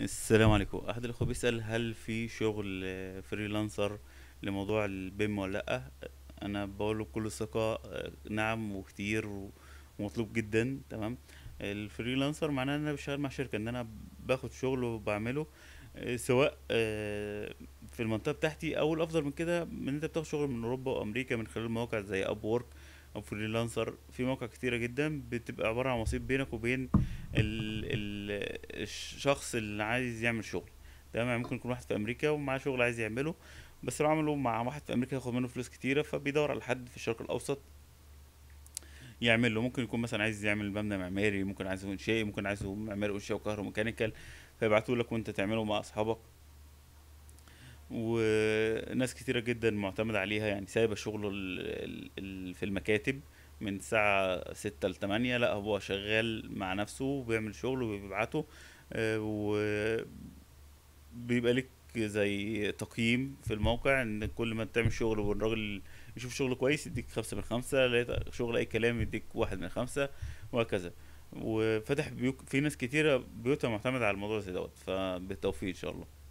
السلام عليكم احد الاخوه بيسال هل في شغل فريلانسر لموضوع البيم ولا لا انا بقوله بكل ثقه آه، نعم وكتير ومطلوب جدا تمام الفريلانسر معناه ان انا بشتغل مع شركه ان انا باخد شغل وبعمله آه، سواء آه، في المنطقه بتاعتي او الافضل من كده ان انت بتاخد شغل من اوروبا وامريكا من خلال مواقع زي اب وورك او فريلانسر في مواقع كتيره جدا بتبقى عباره عن وسيط بينك وبين ال الشخص اللي عايز يعمل شغل تمام يعني ممكن يكون واحد في امريكا ومعاه شغل عايز يعمله بس لو عمله مع واحد في امريكا ياخد منه فلوس كتيره فبيدور على حد في الشرق الاوسط يعمل له ممكن يكون مثلا عايز يعمل مبنى معماري ممكن عايزه انشائي ممكن عايزه معماري انشائي وكهرباء ميكانيكال فيبعتوا لك وانت تعمله مع اصحابك وناس كتيره جدا معتمد عليها يعني سايبه شغله في المكاتب من الساعة ستة لتمانية لا هو شغال مع نفسه وبيعمل شغل وبيبعته آه، وبيبقى لك زي تقييم في الموقع ان كل ما تعمل شغل والراجل يشوف شغل كويس يديك خمسة من خمسة شغل اي كلام يديك واحد من خمسة وهكذا وفتح بيوك في ناس كتيرة بيوتها معتمدة على الموضوع زي دوت فبالتوفيق ان شاء الله